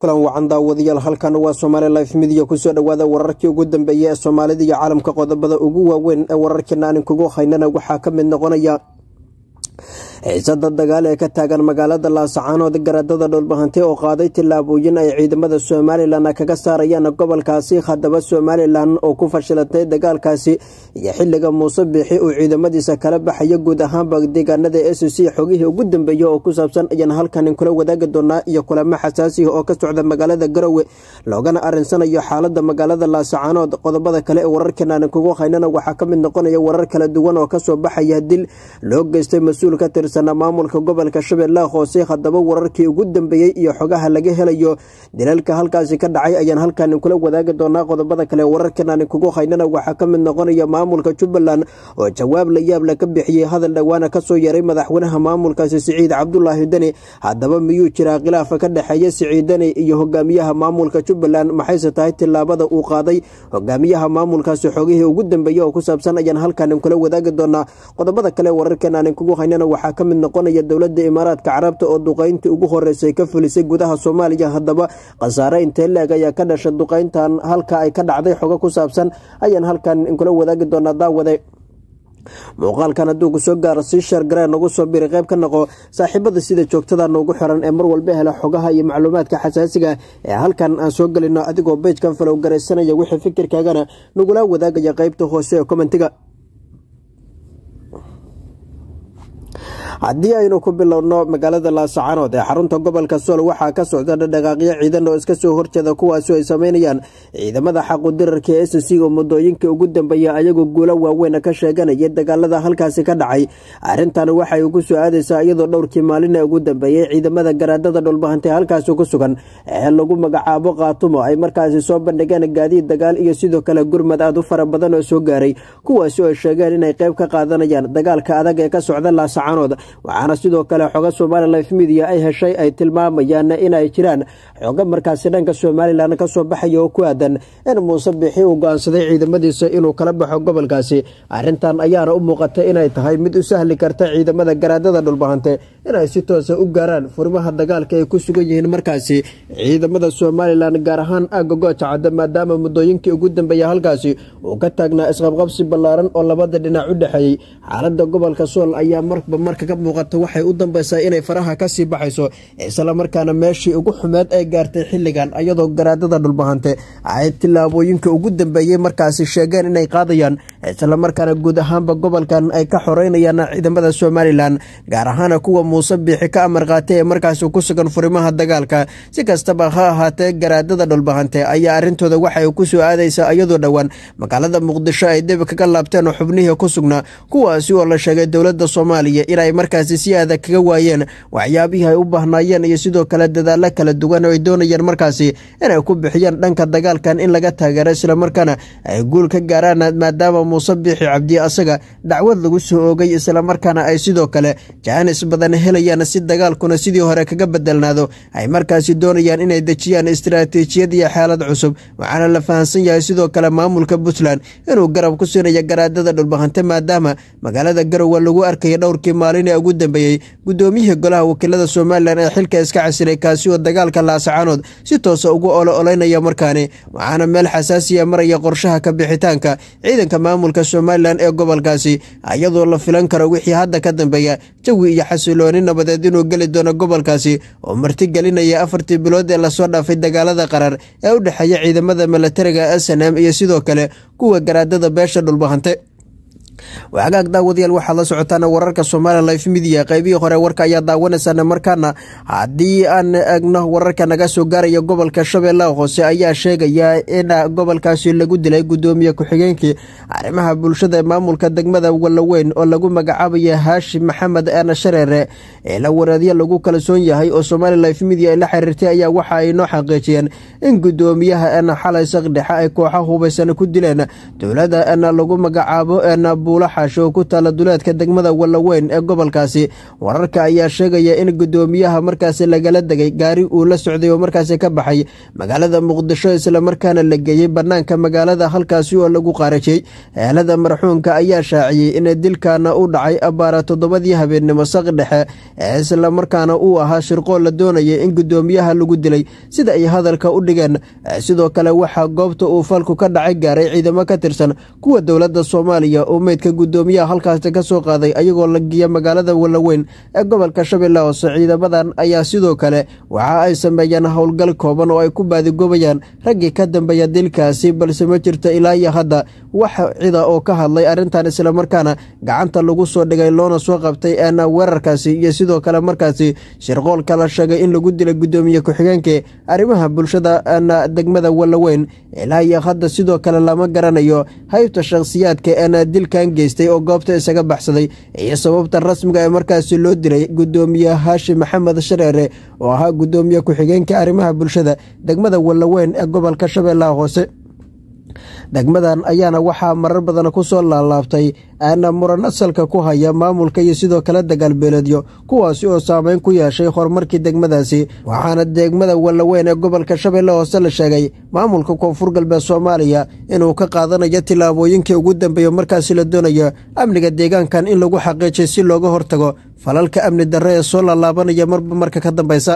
kulan wacan daawadayaal halkan waa somaali life midiya kusoo dhowaada wararkii ugu dambeeyey ee soomaalida iyo caalamka qodobada ugu waaweyn ee wararkiina aanin kugu haynana waxaa ka mid noqonaya xiisada dagaal ee ka taagan magaalada laascaanood garadada dhulbahantee oo qaaday tillaabooyin ay ciidamada somalilan ah kaga saarayaan gobolkaasi haddaba somalilan oo ku fashilatay dagaalkaasi iyo xilliga muuse biixi uu ciidamadiisa kala baxaya guud ahaanba deegaanada s c xogihii ugu dambeeyey oo ku saabsan ayaan halkanin kula wadaagi doonaa iyo kulamo xasaasiga oo ka socda magaalada garowe loogana arinsanayo xaalada magaalada laascaanood qodobada kale ee wararkan kugu haynana waxaa ka mid noqonaya warar kala duwan oo kasoo baxaya dil loo geystay mas uulka tir tirsanaa maamulka gobolka shabeellaha hoose haddaba wararkii ugu dambeeyey iyo xogaha laga helayo dilalka halkaasi ka dhacay ayaan halkaanin kula wadaagi doonaa qodobada kale wararkan kugu haynana waxaa ka mid noqonaya maamulka jubbaland oo jawaab la yaabla ka bixiyey hadal dhowaana kasoo yaray madaxweynaha maamulkaasi siciid cabdulaahi deni haddaba miyuu jiraa khilaafa ka dhexeeya siciid deni iyo hogaamiyaha maamulka jubbaland maxayse tahay tilaabada uu qaaday hogaamiyaha maamulkaasi xogihii ugu dambeeyey oo ku saabsan ayaan halkaanin kula wadaagi doonaa qodobada kale wararkan kugu haynana waxaa ka mid noqonaya dowladda imaaraadka carabta oo duqayntii ugu horeysay ka fulisay gudaha soomaaliya haddaba khasaare intee leeg ayaa ka dhashay duqayntan halka ay ka dhacday xoga ku saabsan ayaan halkan inkula wadaagi doonaa daawade muuqaalkan hadduu kusoo gaaro sii sheergaree nagu soo biri qeyb ka noqo saaxiibada sida joogtada noogu xiran ee mar walba hela xogaha iyo macluumaadka xasaasiga ah. ee halkan aan soo gelino adigoo beejkan falow garaysanaya wixii fikirkaagana nagula wadaagaya qeybta hoose ee komentiga haddii aynu ku bilowno magaalada laascaanood ee xarunta gobolka sool waxaa ka socda dhadhaqaaqyo ciidan oo iska soo horjeeda kuwaasi ay sameynayaan ciidamada xaqudirarka ee s c oo muddooyinkii ugu dambeeyay ayagoo guulo waaweyna ka sheeganaya dagaalada halkaasi ka dhacay arrintan waxay ugu soo aadaysaa iyadoo dhowrkii maalina ugu dambeeyey ciidamada garaadada dhulbahantay halkaasi ku sugan ee lagu magacaabo kaatumo ay markaasi soo bandhigeen gaadiid dagaal iyo sidoo kale gurmad aad u fara badan oo soo gaaray kuwaasi oo sheegeen inay qayb ka qaadanayaan dagaalka adag ee ka socda laasacaanood waxaana sidoo kale xoga somalilan midiya ay heshay ay tilmaamayaan inay jiraan xoga markaasi dhanka somalilan kasoo baxaya oo ku aadan in muuse bixi uu go-aansaday ciidamadiisa inuu kala baxo gobolkaasi arrintan ayaana u muuqatay inay tahay mid u sahli karta ciidamada garaadada dhulbahante inay si toosa ah u gaaraan furmaha dagaalka ay ku sugan yihiin markaasi ciidamada somalilan gaar ahaan aaga gooja maadaama muddooyinkii ugu dambeeyey halkaasi uu ka taagnaa isqabqabsi ballaaran oo labada dhinac u dhexeeyey xaalada gobolka sool ayaa marba marka ka muuqata waxay u dambeysaa inay faraha kasii baxayso islamarkaana meeshii ugu xumeed ay gaartay xilligan iyadoo garaadada dhulbahante ay tilaabooyinka ugu dambeeyey markaasi sheegeen inay qaadayaan islamarkaana guud ahaanba gobolkan ay ka xoreynayaan ciidamada somalilan gaar ahaana kuwa muuse biixi ka amar qaatay ee markaasi ku sugan furimaha dagaalka si kastaba ha ahaatee garaadada dhulbahante ayaa arrintooda waxa ku soo aadaysaa iyadoo dhowaan magaalada muqdisho ay dib kaga laabteen xubnihii ku sugnaa kuwaasi oo la sheegay dowladda soomaaliya inay markaasi si adag kaga waayeen waxyaabihii ay u baahnaayeen iyo sidoo kale dadaallo kala duwan oo ay doonayeen markaasi inay ku bixiyeen dhanka dagaalkan in laga taageero isla islamarkaana ay guul ka gaaraan maadaama muuse biixi cabdi asaga dacwad lagu soo oogay islamarkaana ay sidoo kale jaanis badan helayaan si dagaalkuna sidii hore kaga bedelnaado ay markaasi doonayaan inay dejiyaan istaraatiijiyad iyo xaalad cusub waxaana la fahansan yahay sidoo kale maamulka puntland inuu garab ku siinayo garaadada dhulbahante maadaama magaalada garowe lagu arkaya dhowrkii maalin ee ugu dambeeyey guddoomiyihii golaha wakiilada somalilan ee xilka iska casilay kaasi oo dagaalka laasacanood si toosa ah ugu olo olaynaya markaani waxaana meel xasaasiya maraya qorshaha kabixitaanka ciidanka maamulka somalilan ee gobolkaasi iyadoo la filan karo wixii hadda ka dambeeya jawi iyo xasiloon dooni nabadeed inuu geli doono gobolkaasi oo marti gelinaya afartii bilood ee lasoo dhaafay dagaalada qarar ee u dhexeeya ciidamada milatariga s n m iyo sidoo kale kuwa garaadada beesha dhulbahante wagaag daawadayaal waxaad la socotaan wararka somalian life media qaybihii hore warka ayaa daawanaysaa markaana haddii aan egno wararka naga soo gaaraya gobolka shabeellaha hoose ayaa sheegaya in gobolkaasi lagu dilay gudoomiye ku-xigeenkii arrimaha bulshada ee maamulka degmada walaweyn oo lagu magacaabaya haashim maxamed aana shareere ee la waraadiya lagu kalsoon yahay oo somalian life media ay la xiriirtay ayaa waxa ay noo xaqiijiyeen in gudoomiyaha n xalay saqdhexe ay kooxa hubaysan ku dileen dowlada n lagu magacaabo n buulo xaasho oo ku taala duleedka degmada wallaweyn ee gobolkaasi wararka ayaa sheegaya in gudoomiyaha markaasi lagala degay gaari uu la socday oo markaasi ka baxay magaalada muqdisho islamarkaana la geeyey bannaanka magaalada halkaasi oo lagu qaarajiyey eelada marxuunka ayaa shaaciyey in dilkaana u dhacay abaara toddobadii habeennimo saq dhexe ee isla markaana uu ahaa shirqoo la doonaya in gudoomiyaha lagu dilay sida ay hadalka u dhigeen sidoo kale waxaa goobta uu falku ka dhacay gaaray ciidamo ka tirsan kuwa dowladda soomaaliya oo dukumeedka guddoomiyaha halkaasi ka soo qaaday ayagoo la giya magaalada walaweyn ee gobolka shabeelle hoose ciidamadan ayaa sidoo kale waxa ay sameeyeen howlgal kooban oo ay ku baadigobayaan raggii ka dambeeya dilkaasi balse ma jirta ilaa iyo hadda wax cida oo ka hadlay arrintan islamarkaana gacanta lagu soo dhigay loona soo qabtay een weerarkaasi iyo sidoo kale markaasi shirqoolka la sheegay in lagu dilay guddoomiye ku-xigeenkee arrimaha bulshada degmada walaweyn ilaa iyo hadda sidoo kale lama garanayo haybta shakhsiyaadka een dilka duulitaan geystay oo goobta isaga baxsaday iyo sababta rasmiga ee markaasi loo diray guddoomiye haashim maxamed shareere oo ahaa guddoomiye ku-xigeenka arrimaha bulshada degmada wallaweyn ee gobolka shabeellaha hoose degmadan ayaana waxaa marar badan ku soo laalaabtay aana muran asalka ku haya maamulka iyo sidoo kale dagaal beeleedyo kuwaasi oo saameyn ku yeeshay horumarkii degmadaasi waxaana degmada wallaweyn ee gobolka shabeelle hoose la sheegay maamulka koonfur galbeed soomaaliya inuu ka qaadanayo tilaabooyinkii ugu dambeeya markaasi la doonayo amniga deegaankan in lagu xaqiijay si looga hortago falalka amni darre ee soo laalaabanaya marba marka ka dambaysa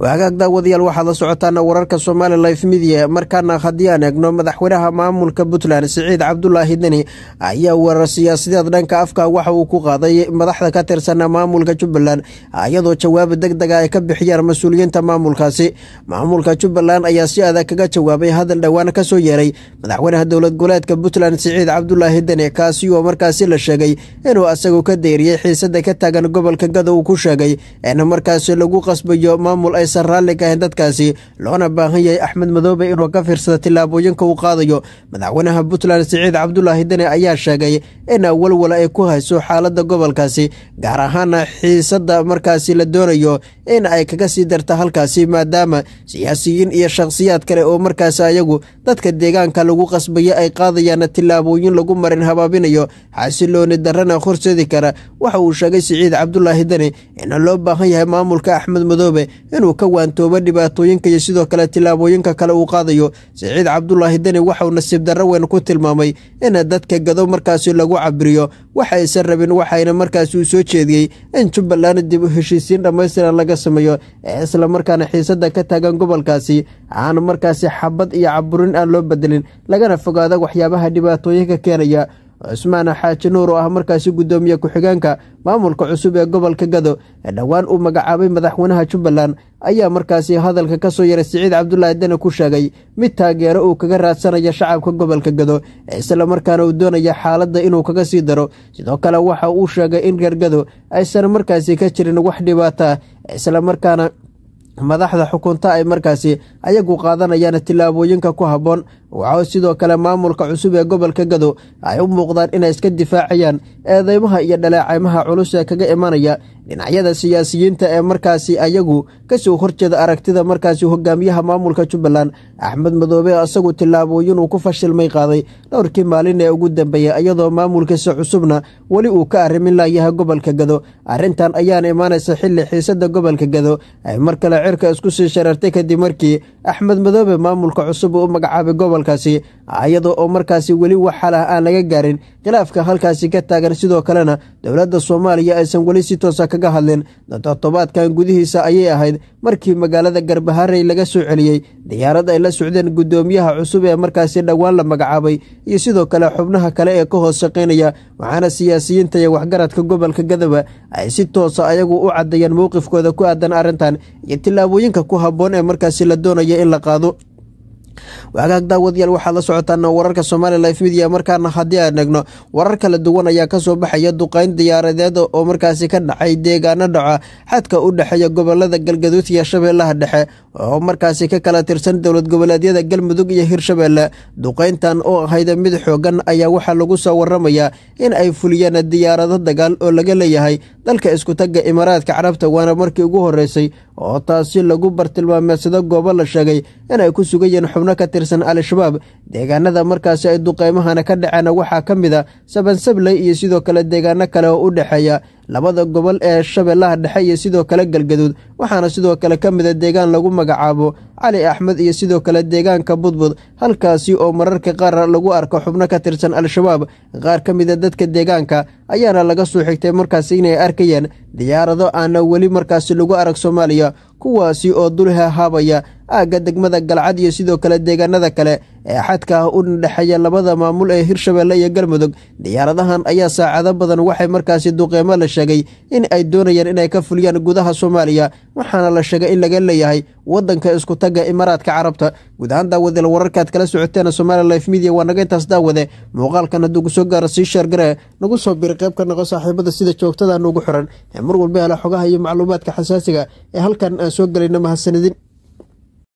hagaag daawadayaal waxaad la socotaana wararka somali life media markaana haddii aan eegno madaxweynaha maamulka puntland siciid cabdulaahi deni ayaa warar siyaasadeed dhanka afka waxa uu ku qaaday madaxda ka tirsana maamulka jubbaland iyadoo jawaab deg dega ah ay ka bixiyaan mas-uuliyiinta maamulkaasi maamulka jubbaland ayaa si adag kaga jawaabay hadal dhowaan kasoo yeeray madaxweynaha dowlad goboleedka puntland siciid cabdulaahi deni kaasi oo markaasi la sheegay inuu asagu ka deeriyey xiisada ka taagan gobolka gadow ku sheegay in markaasi lagu qasbayo maamul aysan raalli ka ahayn dadkaasi loona baahan yahay axmed madoobe inuu ka fiirsada tillaabooyinka uu qaadayo madaxweynaha puntland siciid cabdulaahi dene ayaa sheegay in walwal ay ku hayso xaaladda gobolkaasi gaar ahaana xiisadda markaasi la doonayo in ay kaga sii darta halkaasi maadaama siyaasiyiin iyo shakhsiyaad kale oo markaasi ayagu dadka deegaanka lagu qasbayo ay qaadayaan tillaabooyin lagu marin habaabinayo xaasilooni darana horseedi kara waxa uu sheegay siciid cabdulaahi dene in loo baahan yahay maamulka axmed madoobe inuu inuu ka waantoobo dhibaatooyinka iyo sidoo kale tillaabooyinka kale uu qaadayo siciid cabdulaahi deni waxau nasiib darro weyn ku tilmaamay in dadka gado markaasi lagu cabiriyo waxa aysan rabin waxayna markaasi uu soo jeediyey in jubbaland dib u heshiisiin dhammaystiran laga sameeyo ee islamarkaana xiisadda ka taagan gobolkaasi aan markaasi xabad iyo caburin aan loo bedelin lagana fogaado waxyaabaha dhibaatooyinka keenaya cusmaan xaaji nuur oo ah markaasi guddoomiye ku-xigeenka maamulka cusub ee gobolka gado ee dhowaan uu magacaabay madaxweynaha jubbaland ayaa markaasi hadalka ka soo yaray siciid cabdulaahi dane ku sheegay mid taageero uu kaga raadsanaya shacabka gobolka gado ee markaana uu doonaya xaaladda inuu kaga sii daro sidoo kale waxa uu sheegay in reer aysan markaasi ka jirin wax dhibaata ah, markaana madaxda xukunta ay markaasi ayagu qaadanayaan tillaabooyinka ku habboon waxaa sidoo kale maamulka cusub ee gobolka gado ay u muuqdaan inay iska difaacayaan eedeymaha iyo dhaleeceymaha culus ee kaga imanaya dhinacyada siyaasiyiinta ee markaasi ayagu kasoo horjeeda aragtida markaasi hogaamiyaha maamulka jubbaland axmed madoobe isagu tillaabooyin uu ku fashilmay qaaday dhowrkii maalin ee ugu dambeeyey iyadoo maamulkiisa cusubna weli uu ka arrimin laayaha gobolka gado arrintan ayaana imaanaysa xilli xiisadda gobolka gado ay mar kale cirka isku sii sharartay kadib markii axmed madoobe maamulka cusub uu u magacaabay gobolkaasi iyadoo oo markaasi weli wax xal ah aan laga gaarin khilaafka halkaasi ka taagan sidoo kalena dowladda soomaaliya aysan weli si toosa ah kaga hadlin toddobaadkan gudihiisa ayay ahayd markii magaalada garbaharey laga soo celiyey diyaarad ay la socdeen guddoomiyaha cusub ee markaasi dhowaan la magacaabay iyo sidoo kale xubnaha kale ee ka hoos shaqaynaya waxaana siyaasiyiinta iyo waxgaradka gobolka gadaba ay si toosa ah ayagu u caddeeyeen mowqifkooda ku aadan arrintan iyo tillaabooyinka ku habboon ee markaasi la doonaya in la qaado wagaag daawadayaal waxaad la socotaan wararka somaali life midia markaana haddii aan egno warar kala duwan ayaa kasoo baxaya duqeyn diyaaradeed oo markaasi ka dhacay deegaano dhaca xadka u dhexeeya gobolada galgaduud iyo shabeellaha dhexe oo markaasi ka kala tirsan dowlad goboleedyada galmudug iyo hirshabeelle duqeyntan oo ahayda mid xoogan ayaa waxaa lagu soo waramayaa in ay fuliyeen diyaarado dagaal oo laga leeyahay dalka iskutaga imaaraadka carabta waana markii ugu horreysay oo taasi lagu bartilmaameedsado goobo la sheegay inay ku sugayeen xubno ka tirsan tirsan al-shabaab deegaanada markaasi ay duqeymahana ka dhaceen waxaa ka mid a sabansabley iyo sidoo kale deegaano kale oo u dhexeeya labada gobol ee shabeellaha dhexe iyo sidoo kale galgaduud waxaana sidoo kale ka mida ah deegaan lagu magacaabo cali axmed iyo sidoo kale deegaanka budbud halkaasi oo mararka qaar lagu arko xubno ka tirsan al-shabaab qaar ka mida ah dadka deegaanka ayaana laga soo xigtay markaasi inay arkayeen diyaarado aana weli markaasi lagu arag soomaaliya kuwaasi oo dul haabaya aagga degmada galcad iyo sidoo kale deegaanada kale ee xadka ah u dhexeeya labada maamul ee hirshabeelle iyo galmudug diyaaradahan ayaa saacado badan waxay markaasi duqeymo la sheegay in ay doonayaan inay ka fuliyaan gudaha soomaaliya waxaana la sheegay in laga leeyahay waddanka isku tagga imaaraadka carabta guud ahaan daawadeel wararkaad kala socoteen somaali life media waa naga intaas daawade muuqaalkan hadduu kusoo gaara sii sheergare nagu soo biri qayb ka noqo saaxiibada sida joogtada nuugu xiran ee mar walba hela xogaha iyo macluumaadka xasaasiga ah ee halkan aan soo gelayna mahadsanidin